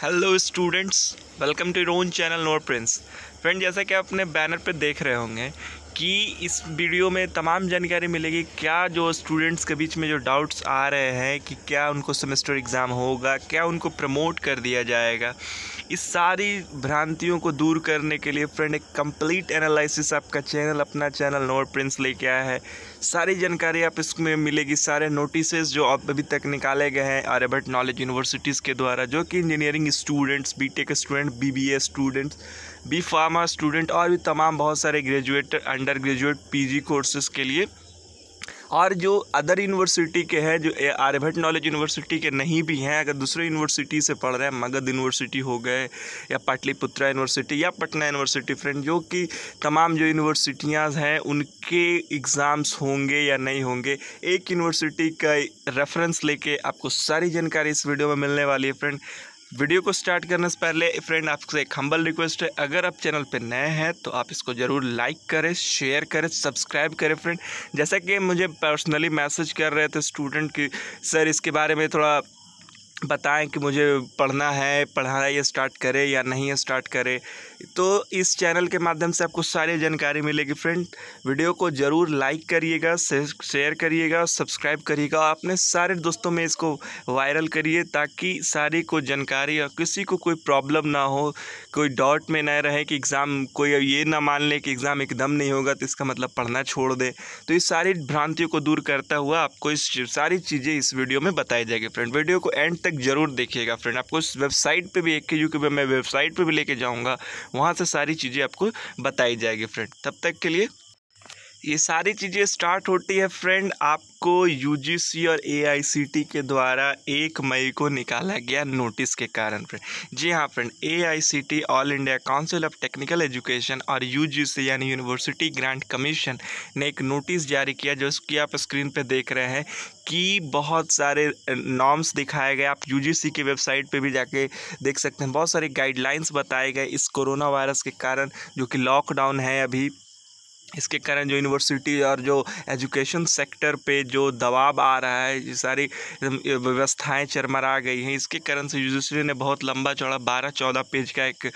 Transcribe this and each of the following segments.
hello students welcome to रोन channel नोर Prince friend जैसा कि आप अपने बैनर पर देख रहे होंगे कि इस वीडियो में तमाम जानकारी मिलेगी क्या जो स्टूडेंट्स के बीच में जो डाउट्स आ रहे हैं कि क्या उनको सेमेस्टर एग्ज़ाम होगा क्या उनको प्रमोट कर दिया जाएगा इस सारी भ्रांतियों को दूर करने के लिए फ्रेंड एक कंप्लीट एनालिसिस आपका चैनल अपना चैनल नोट प्रिंस लेके आया है सारी जानकारी आप इसमें मिलेगी सारे नोटिसेज जो आप अभी तक निकाले गए हैं आर्यभट नॉलेज यूनिवर्सिटीज़ के द्वारा जो कि engineering students tech student A students B pharma student और भी तमाम बहुत सारे ग्रेजुएट अंडर ग्रेजुएट जी कोर्सेज़ के लिए और जो अदर यूनिवर्सिटी के हैं जो आर्यभट्ट नॉलेज यूनिवर्सिटी के नहीं भी हैं अगर दूसरे यूनिवर्सिटी से पढ़ रहे हैं मगध यूनिवर्सिटी हो गए या पाटलिपुत्रा यूनिवर्सिटी या पटना यूनिवर्सिटी फ्रेंड जो कि तमाम जो यूनिवर्सिटियाँ हैं उनके एग्ज़ाम्स होंगे या नहीं होंगे एक यूनिवर्सिटी का रेफरेंस लेके आपको सारी जानकारी इस वीडियो में मिलने वाली है फ्रेंड वीडियो को स्टार्ट करने से पहले फ्रेंड आपसे एक हम्बल रिक्वेस्ट है अगर आप चैनल पर नए हैं तो आप इसको ज़रूर लाइक करें शेयर करें सब्सक्राइब करें फ्रेंड जैसा कि मुझे पर्सनली मैसेज कर रहे थे स्टूडेंट की सर इसके बारे में थोड़ा बताएं कि मुझे पढ़ना है पढ़ाई स्टार्ट करे या नहीं स्टार्ट करे तो इस चैनल के माध्यम से आपको सारी जानकारी मिलेगी फ्रेंड वीडियो को ज़रूर लाइक करिएगा शेयर करिएगा और सब्सक्राइब करिएगा और अपने सारे दोस्तों में इसको वायरल करिए ताकि सारी को जानकारी और किसी को कोई प्रॉब्लम ना हो कोई डाउट में ना रहे कि एग्ज़ाम कोई ये ना मान ले कि एग्ज़ाम एकदम नहीं होगा तो इसका मतलब पढ़ना छोड़ दे तो इस सारी भ्रांतियों को दूर करता हुआ आपको इस सारी चीज़ें इस वीडियो में बताई जाएगी फ्रेंड वीडियो को एंड तक तक ज़रूर देखिएगा फ्रेंड आपको वेबसाइट पे भी एक के यू मैं वेबसाइट पे भी लेके जाऊँगा वहाँ से सारी चीज़ें आपको बताई जाएगी फ्रेंड तब तक के लिए ये सारी चीज़ें स्टार्ट होती है फ्रेंड आपको यूजीसी और एआईसीटी के द्वारा एक मई को निकाला गया नोटिस के कारण फ्रेंड जी हाँ friend AICTE All India Council of Technical Education और यूजीसी यानी यूनिवर्सिटी ग्रांट कमीशन ने एक नोटिस जारी किया जो कि आप स्क्रीन पर देख रहे हैं कि बहुत सारे नॉर्म्स दिखाए गए आप यू की वेबसाइट पर भी जाके देख सकते हैं बहुत सारे गाइडलाइंस बताए गए इस कोरोना वायरस के कारण जो कि लॉकडाउन है अभी इसके कारण जो यूनिवर्सिटी और जो एजुकेशन सेक्टर पे जो दबाव आ रहा है ये सारी व्यवस्थाएं चरमरा गई हैं इसके कारण से यूजीसी ने बहुत लंबा चौड़ा बारह चौदह पेज का एक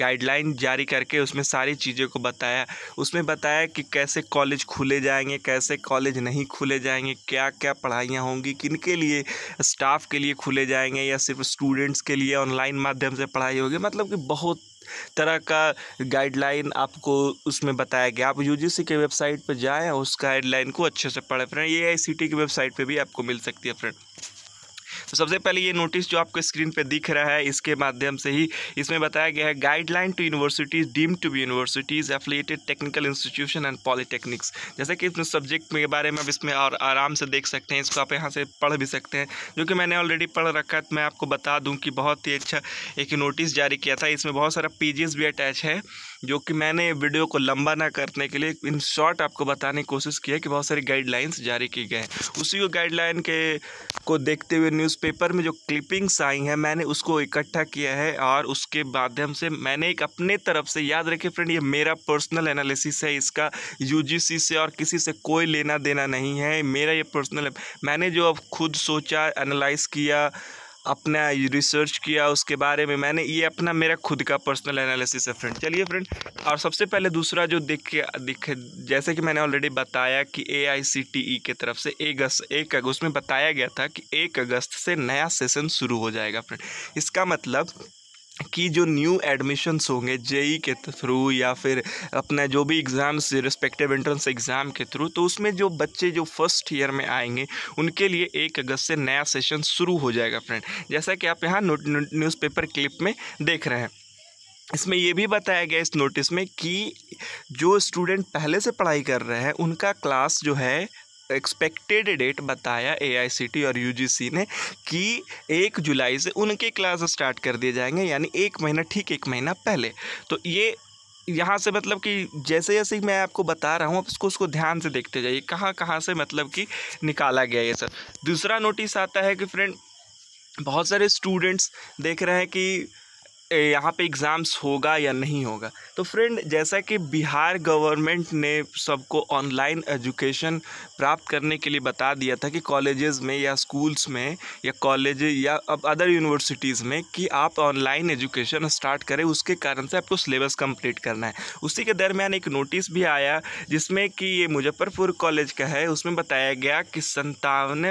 गाइडलाइन जारी करके उसमें सारी चीज़ों को बताया उसमें बताया कि कैसे कॉलेज खुले जाएंगे कैसे कॉलेज नहीं खुले जाएंगे क्या क्या पढ़ाइयाँ होंगी किन के लिए स्टाफ के लिए खुले जाएंगे या सिर्फ स्टूडेंट्स के लिए ऑनलाइन माध्यम से पढ़ाई होगी मतलब कि बहुत तरह का गाइडलाइन आपको उसमें बताया गया आप यूजीसी के वेबसाइट पर जाएँ उस गाइडलाइन को अच्छे से पढ़ें फ्रेंड ये आई की वेबसाइट पर भी आपको मिल सकती है फ्रेंड तो सबसे पहले ये नोटिस जो आपको स्क्रीन पर दिख रहा है इसके माध्यम से ही इसमें बताया गया है guideline to universities deem to be universities affiliated technical institution and polytechnics जैसे कि इसमें सब्जेक्ट के बारे में आप इसमें और आराम से देख सकते हैं इसको आप यहाँ से पढ़ भी सकते हैं जो कि मैंने ऑलरेडी पढ़ रखा है तो मैं आपको बता दूँ कि बहुत ही अच्छा एक नोटिस जारी किया था इसमें बहुत सारा पेजेस भी अटैच है जो कि मैंने वीडियो को लंबा ना करने के लिए इन शॉर्ट आपको बताने की कोशिश की है कि बहुत सारी गाइडलाइंस जारी की गए हैं उसी को गाइडलाइन के को देखते हुए न्यूज़पेपर में जो क्लिपिंग्स आई हैं मैंने उसको इकट्ठा किया है और उसके माध्यम से मैंने एक अपने तरफ से याद रखे फ्रेंड ये मेरा पर्सनल एनालिसिस है इसका यू से और किसी से कोई लेना देना नहीं है मेरा ये पर्सनल मैंने जो अब खुद सोचा एनालाइज किया अपना रिसर्च किया उसके बारे में मैंने ये अपना मेरा खुद का पर्सनल एनालिसिस है फ्रेंड चलिए फ्रेंड और सबसे पहले दूसरा जो दिख दिख जैसे कि मैंने ऑलरेडी बताया कि ए आई सी टी ई के तरफ से एक अगस्त एक अगस्त में बताया गया था कि एक अगस्त से नया सेशन शुरू हो जाएगा फ्रेंड इसका मतलब कि जो न्यू एडमिशन्स होंगे जेई e के थ्रू या फिर अपना जो भी एग्ज़ाम्स रिस्पेक्टिव एंट्रेंस एग्ज़ाम के थ्रू तो उसमें जो बच्चे जो फर्स्ट ईयर में आएंगे उनके लिए एक अगस्त से नया सेशन शुरू हो जाएगा फ्रेंड जैसा कि आप यहाँ न्यूज़पेपर क्लिप में देख रहे हैं इसमें यह भी बताया गया इस नोटिस में कि जो स्टूडेंट पहले से पढ़ाई कर रहे हैं उनका क्लास जो है एक्सपेक्टेड डेट बताया एआईसीटी और यूजीसी ने कि एक जुलाई से उनके क्लास स्टार्ट कर दिए जाएंगे यानी एक महीना ठीक एक महीना पहले तो ये यहाँ से मतलब कि जैसे जैसे मैं आपको बता रहा हूँ आप इसको उसको ध्यान से देखते जाइए कहाँ कहाँ से मतलब कि निकाला गया ये सब दूसरा नोटिस आता है कि फ्रेंड बहुत सारे स्टूडेंट्स देख रहे हैं कि यहाँ पे एग्ज़ाम्स होगा या नहीं होगा तो फ्रेंड जैसा कि बिहार गवर्नमेंट ने सबको ऑनलाइन एजुकेशन प्राप्त करने के लिए बता दिया था कि कॉलेजेस में या स्कूल्स में या कॉलेज या अब अदर यूनिवर्सिटीज़ में कि आप ऑनलाइन एजुकेशन स्टार्ट करें उसके कारण से आपको सिलेबस कंप्लीट करना है उसी के दरमियान एक नोटिस भी आया जिसमें कि ये मुजफ्फरपुर कॉलेज का है उसमें बताया गया कि संतावन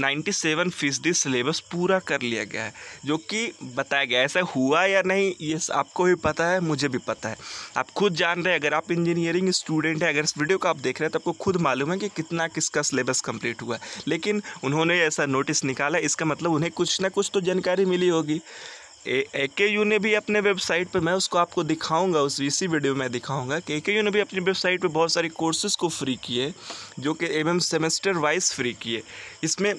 नाइन्टी सेवन फीसदी सिलेबस पूरा कर लिया गया है जो कि बताया गया ऐसा हुआ होगा या नहीं ये आपको भी पता है मुझे भी पता है आप खुद जान रहे हैं अगर आप इंजीनियरिंग स्टूडेंट हैं अगर इस वीडियो को आप देख रहे हैं तो आपको खुद मालूम है कि कितना किसका सिलेबस कंप्लीट हुआ है लेकिन उन्होंने ऐसा नोटिस निकाला इसका मतलब उन्हें कुछ ना कुछ तो जानकारी मिली होगी ए के यू ने भी अपने वेबसाइट पे मैं उसको आपको दिखाऊंगा उस इसी वीडियो में दिखाऊंगा कि ए के यू ने भी अपनी वेबसाइट पे बहुत सारे कोर्सेज़ को फ्री किए जो कि एवं सेमेस्टर वाइज फ्री किए इसमें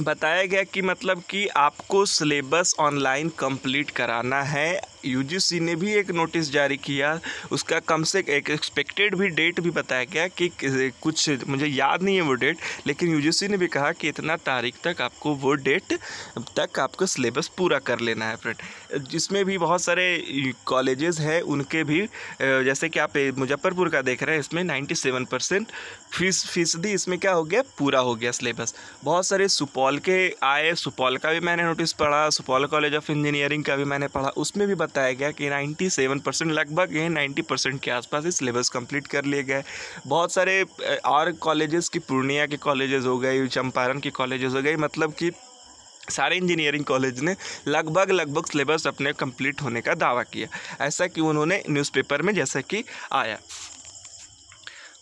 बताया गया कि मतलब कि आपको सिलेबस ऑनलाइन कंप्लीट कराना है यूजीसी ने भी एक नोटिस जारी किया उसका कम से एक एक्सपेक्टेड भी डेट भी बताया गया कि कुछ मुझे याद नहीं है वो डेट लेकिन यूजीसी ने भी कहा कि इतना तारीख तक आपको वो डेट तक आपको सिलेबस पूरा कर लेना है फ्रेंड जिसमें भी बहुत सारे कॉलेजेस हैं उनके भी जैसे कि आप मुजफ्फरपुर का देख रहे हैं इसमें नाइन्टी परसेंट फीस फीसदी इसमें क्या हो गया पूरा हो गया सिलेबस बहुत सारे सुपौल के आए सुपौल का भी मैंने नोटिस पढ़ा सुपौल कॉलेज ऑफ इंजीनियरिंग का भी मैंने पढ़ा उसमें भी बता बताया गया कि 97 परसेंट लगभग ये 90 परसेंट के आसपास ही सिलेबस कंप्लीट कर लिए गए बहुत सारे और कॉलेजेस की पूर्णिया के कॉलेजेस हो गए चंपारण के कॉलेजेस हो गए मतलब कि सारे इंजीनियरिंग कॉलेज ने लगभग लगभग सिलेबस अपने कंप्लीट होने का दावा किया ऐसा कि उन्होंने न्यूज़पेपर में जैसा कि आया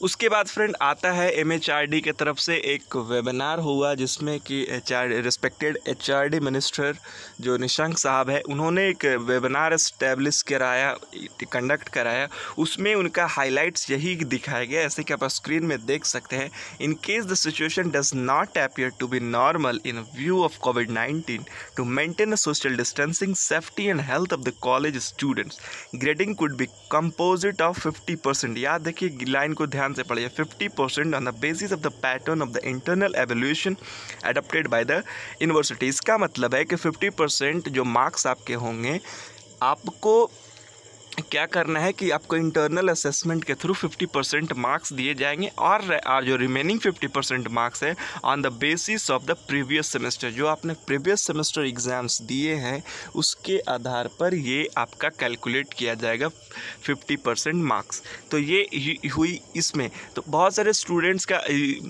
उसके बाद फ्रेंड आता है एम एच आर डी की तरफ से एक वेबिनार हुआ जिसमें कि H R respected H R D minister जो निशंक साहब है उन्होंने एक वेबिनार इस्टेब्लिश कराया कंडक्ट कराया उसमें उनका हाईलाइट्स यही दिखाया गया ऐसे कि आप स्क्रीन में देख सकते हैं in case the situation does not appear to be normal in view of COVID nineteen to maintain social distancing safety and health of the college students grading could be composite of fifty percent याद देखिए line को ध्यान ध्यान से पढ़िए 50 percent on the basis of the pattern of the internal evolution adopted by the university इसका मतलब है कि 50 परसेंट जो मार्क्स आपके होंगे आपको क्या करना है कि आपको इंटरनल असेसमेंट के थ्रू 50 परसेंट मार्क्स दिए जाएंगे और आर जो रिमेनिंग 50 परसेंट मार्क्स है on the basis of the previous semester जो आपने प्रीवियस सेमेस्टर एग्ज़ाम्स दिए हैं उसके आधार पर ये आपका कैलकुलेट किया जाएगा 50 परसेंट मार्क्स तो ये हुई इसमें तो बहुत सारे स्टूडेंट्स का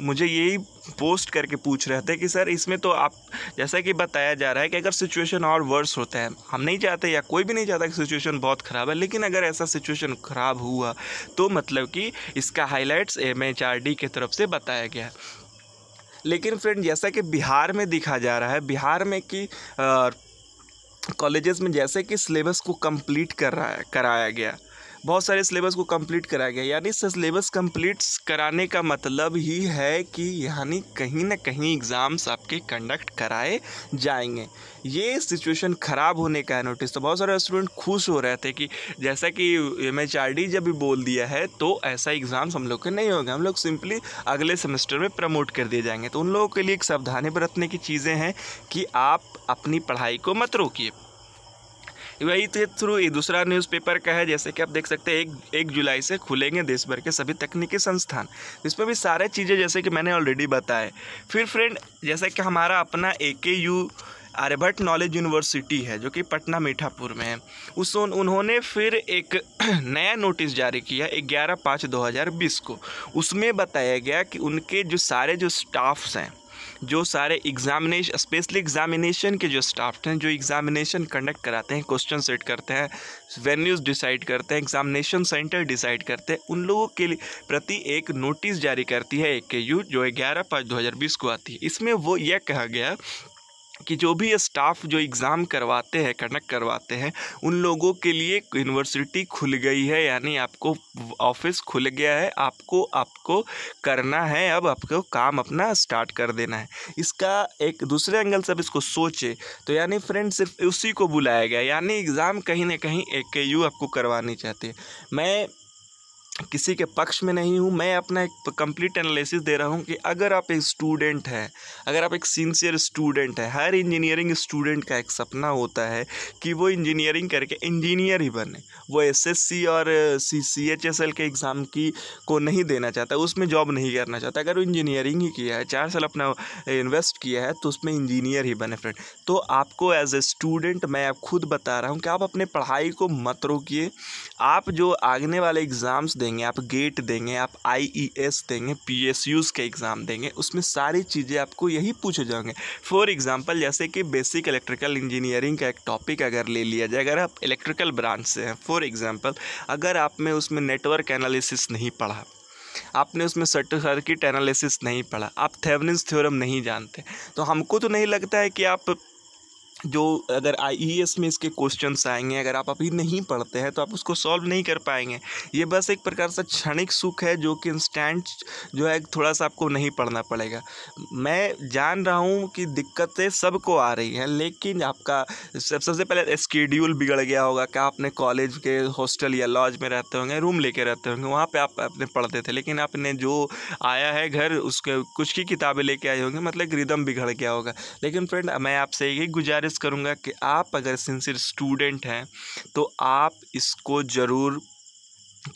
मुझे यही पोस्ट करके पूछ रहे थे कि सर इसमें तो आप जैसा कि बताया जा रहा है कि अगर सिचुएशन और वर्स होता है हम नहीं चाहते या कोई भी नहीं चाहता कि सिचुएशन बहुत ख़राब है लेकिन अगर ऐसा सिचुएशन ख़राब हुआ तो मतलब कि इसका highlights M H R D की तरफ से बताया गया लेकिन फ्रेंड जैसा कि बिहार में दिखा जा रहा है बिहार में कि कॉलेजेस में जैसे कि सिलेबस को कंप्लीट कर रहा है कराया गया बहुत सारे सिलेबस को कंप्लीट कराया गया यानी सिलेबस कंप्लीट कराने का मतलब ही है कि यानी कहीं ना कहीं एग्ज़ाम्स आपके कंडक्ट कराए जाएंगे ये सिचुएशन ख़राब होने का है नोटिस तो बहुत सारे स्टूडेंट खुश हो रहे थे कि जैसा कि एम जब भी बोल दिया है तो ऐसा एग्ज़ाम्स हम लोग के नहीं होगा हम लोग सिंपली अगले सेमेस्टर में प्रमोट कर दिए जाएंगे तो उन लोगों के लिए एक सावधानी बरतने की चीज़ें हैं कि आप अपनी पढ़ाई को मत रोकिए वही के तो थ्रू ये दूसरा न्यूज़पेपर का है जैसे कि आप देख सकते हैं एक एक जुलाई से खुलेंगे देश भर के सभी तकनीकी संस्थान इसमें भी सारे चीज़ें जैसे कि मैंने ऑलरेडी बताए फिर फ्रेंड जैसे कि हमारा अपना ए के यू आर्यभट्ट नॉलेज यूनिवर्सिटी है जो कि पटना मीठापुर में है उस उन्होंने फिर एक नया नोटिस जारी किया ग्यारह पाँच दो हज़ार बीस को उसमें बताया गया कि उनके जो सारे जो स्टाफ्स हैं जो सारे एग्जामिनेशन स्पेशली एग्जामिनेशन के जो स्टाफ हैं जो एग्जामिनेशन कंडक्ट कराते हैं क्वेश्चन सेट करते हैं वेन्यूज़ डिसाइड करते हैं एग्जामिनेशन सेंटर डिसाइड करते हैं उन लोगों के प्रति एक नोटिस जारी करती है एक के यू जो ग्यारह पाँच दो को आती है इसमें वो यह कहा गया कि जो भी स्टाफ जो एग्ज़ाम करवाते हैं कंडक्ट करवाते हैं उन लोगों के लिए यूनिवर्सिटी खुल गई है यानी आपको ऑफिस खुल गया है आपको आपको करना है अब आपको काम अपना स्टार्ट कर देना है इसका एक दूसरे एंगल से अब इसको सोचे तो यानी फ्रेंड सिर्फ उसी को बुलाया गया यानी एग्ज़ाम कहीं ना कहीं एक के यू आपको करवानी चाहती है मैं किसी के पक्ष में नहीं हूँ मैं अपना एक कंप्लीट एनालिसिस दे रहा हूँ कि अगर आप एक स्टूडेंट हैं अगर आप एक सिंसियर स्टूडेंट हैं हर इंजीनियरिंग स्टूडेंट का एक सपना होता है कि वो इंजीनियरिंग करके इंजीनियर ही बने वो एसएससी और C C H S L के एग्ज़ाम की को नहीं देना चाहता उसमें जॉब नहीं करना चाहता अगर वो इंजीनियरिंग ही किया है चार साल अपना इन्वेस्ट किया है तो उसमें इंजीनियर ही बने फ्रेंड तो आपको एज ए स्टूडेंट मैं आप खुद बता रहा हूँ कि आप अपने पढ़ाई को मत रोकिए आप जो आगने वाले एग्ज़ाम्स देंगे देंगे आप गेट देंगे आप आईईएस e देंगे पीएसयूज के एग्ज़ाम देंगे उसमें सारी चीज़ें आपको यही पूछे जाएंगे फॉर एग्ज़ाम्पल जैसे कि बेसिक इलेक्ट्रिकल इंजीनियरिंग का एक टॉपिक अगर ले लिया जाए अगर आप इलेक्ट्रिकल ब्रांच से हैं फॉर एग्ज़ाम्पल अगर आप में उसमें नेटवर्क एनालिसिस नहीं पढ़ा आपने उसमें सर्ट सर्किट एनालिसिस नहीं पढ़ा आप थेवनिस थ्योरम नहीं जानते तो हमको तो नहीं लगता है कि आप जो अगर एस e में इसके क्वेश्चन आएंगे अगर आप अभी नहीं पढ़ते हैं तो आप उसको सॉल्व नहीं कर पाएंगे ये बस एक प्रकार से क्षणिक सुख है जो कि इंस्टेंट जो है थोड़ा सा आपको नहीं पढ़ना पड़ेगा मैं जान रहा हूँ कि दिक्कतें सबको आ रही हैं लेकिन आपका सब सबसे पहले स्केड्यूल बिगड़ गया होगा क्या आपने कॉलेज के हॉस्टल या लॉज में रहते होंगे रूम लेके रहते होंगे वहाँ पर आप अपने पढ़ते थे लेकिन आपने जो आया है घर उसके कुछ की किताबें लेके आए होंगे मतलब रिदम बिगड़ गया होगा लेकिन फ्रेंड मैं आपसे यही गुजारिश सजेस्ट करूँगा कि आप अगर सिंसियर स्टूडेंट हैं तो आप इसको ज़रूर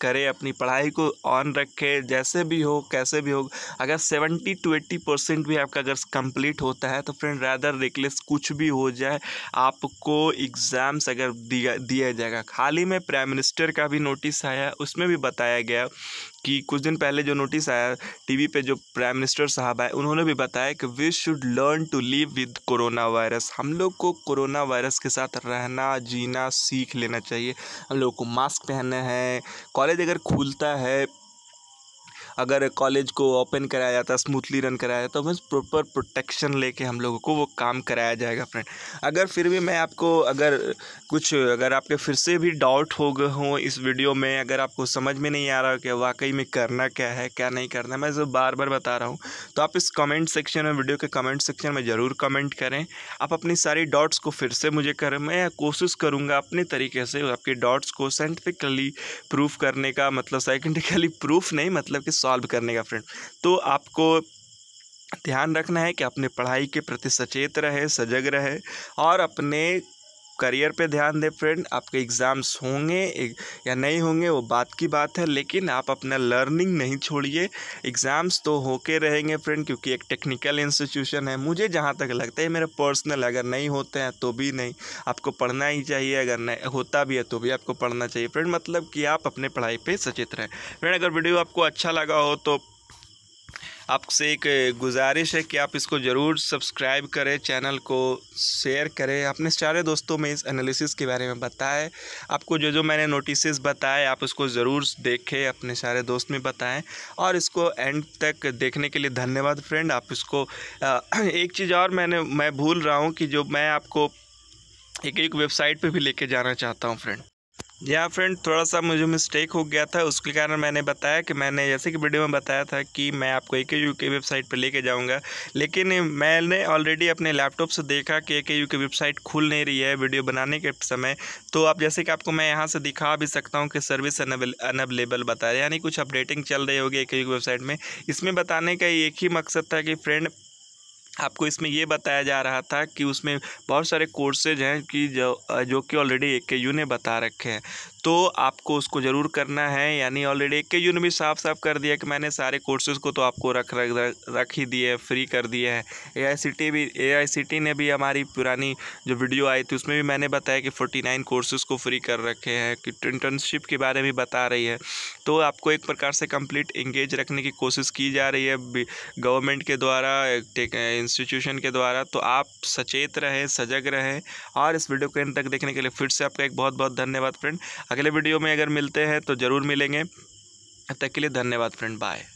करें अपनी पढ़ाई को ऑन रखें जैसे भी हो कैसे भी हो अगर सेवेंटी टू एट्टी परसेंट भी आपका अगर कंप्लीट होता है तो फ्रेंड रैदर रिकलेस कुछ भी हो जाए आपको एग्ज़ाम्स अगर दिया दिया जाएगा हाल ही में प्राइम मिनिस्टर का भी नोटिस आया उसमें भी बताया गया कि कुछ दिन पहले जो नोटिस आया टीवी पे जो प्राइम मिनिस्टर साहब आए उन्होंने भी बताया कि we should learn to live with corona virus हम लोग को कोरोना वायरस के साथ रहना जीना सीख लेना चाहिए हम लोग को मास्क पहनना है कॉलेज अगर खुलता है अगर कॉलेज को ओपन कराया जाता है स्मूथली रन कराया जाता तो बस प्रॉपर प्रोटेक्शन लेके हम लोगों को वो काम कराया जाएगा फ्रेंड अगर फिर भी मैं आपको अगर कुछ अगर आपके फिर से भी डाउट हो गए हों इस वीडियो में अगर आपको समझ में नहीं आ रहा हो कि वाकई में करना क्या है क्या नहीं करना है मैं जो बार बार बता रहा हूँ तो आप इस कमेंट सेक्शन में वीडियो के कमेंट सेक्शन में ज़रूर कमेंट करें आप अपनी सारी डॉट्स को फिर से मुझे करें मैं कोशिश करूँगा अपने तरीके से आपके डॉट्स को साइंटिफिकली प्रूफ करने का मतलब साइंटिफिकली प्रूफ नहीं मतलब कि सॉल्व करने का फ्रेंड तो आपको ध्यान रखना है कि अपने पढ़ाई के प्रति सचेत रहे सजग रहे और अपने करियर पे ध्यान दें फ्रेंड आपके एग्ज़ाम्स होंगे या नहीं होंगे वो बात की बात है लेकिन आप अपना लर्निंग नहीं छोड़िए एग्ज़ाम्स तो होके रहेंगे फ्रेंड क्योंकि एक टेक्निकल इंस्टीट्यूशन है मुझे जहाँ तक लगता है मेरा पर्सनल अगर नहीं होते हैं तो भी नहीं आपको पढ़ना ही चाहिए अगर नहीं होता भी है तो भी आपको पढ़ना चाहिए फ्रेंड मतलब कि आप अपने पढ़ाई पर सचेत रहें फ्रेंड अगर वीडियो आपको अच्छा लगा हो तो आपसे एक गुजारिश है कि आप इसको ज़रूर सब्सक्राइब करें चैनल को शेयर करें अपने सारे दोस्तों में इस एनालिसिस के बारे में बताएं आपको जो जो मैंने नोटिस बताए आप उसको ज़रूर देखें अपने सारे दोस्त में बताएं और इसको एंड तक देखने के लिए धन्यवाद फ्रेंड आप इसको एक चीज़ और मैंने मैं भूल रहा हूँ कि जो मैं आपको एक एक वेबसाइट पर भी लेके जाना चाहता हूँ फ्रेंड या फ्रेंड थोड़ा सा मुझे मिस्टेक हो गया था उसके कारण मैंने बताया कि मैंने जैसे कि वीडियो में बताया था कि मैं आपको ए के यू के वेबसाइट पर लेके जाऊंगा लेकिन मैंने ऑलरेडी अपने लैपटॉप से देखा कि ए के यू की वेबसाइट खुल नहीं रही है वीडियो बनाने के समय तो आप जैसे कि आपको मैं यहाँ से दिखा भी सकता हूँ कि सर्विस अनबलेबल बताया यानी कुछ अपडेटिंग चल रही होगी ए के यू की वेबसाइट में इसमें बताने का एक ही मकसद था कि फ्रेंड आपको इसमें ये बताया जा रहा था कि उसमें बहुत सारे कोर्सेज हैं कि जो जो कि ऑलरेडी ए के यू ने बता रखे हैं तो आपको उसको ज़रूर करना है यानी ऑलरेडी एक के यून भी साफ साफ कर दिया कि मैंने सारे कोर्सेज़ को तो आपको रख रख रख ही दिए फ्री कर दिए हैं ए आई भी ए आई ने भी हमारी पुरानी जो वीडियो आई थी उसमें भी मैंने बताया कि फोर्टी नाइन कोर्सेज़ को फ्री कर रखे हैं कि इंटर्नशिप के बारे में बता रही है तो आपको एक प्रकार से कम्प्लीट इंगेज रखने की कोशिश की जा रही है गवर्नमेंट के द्वारा इंस्टीट्यूशन के द्वारा तो आप सचेत रहें सजग रहें और इस वीडियो को एंड तक देखने के लिए फिर से आपका एक बहुत बहुत धन्यवाद फ्रेंड अगले वीडियो में अगर मिलते हैं तो ज़रूर मिलेंगे तब तक के लिए धन्यवाद फ्रेंड बाय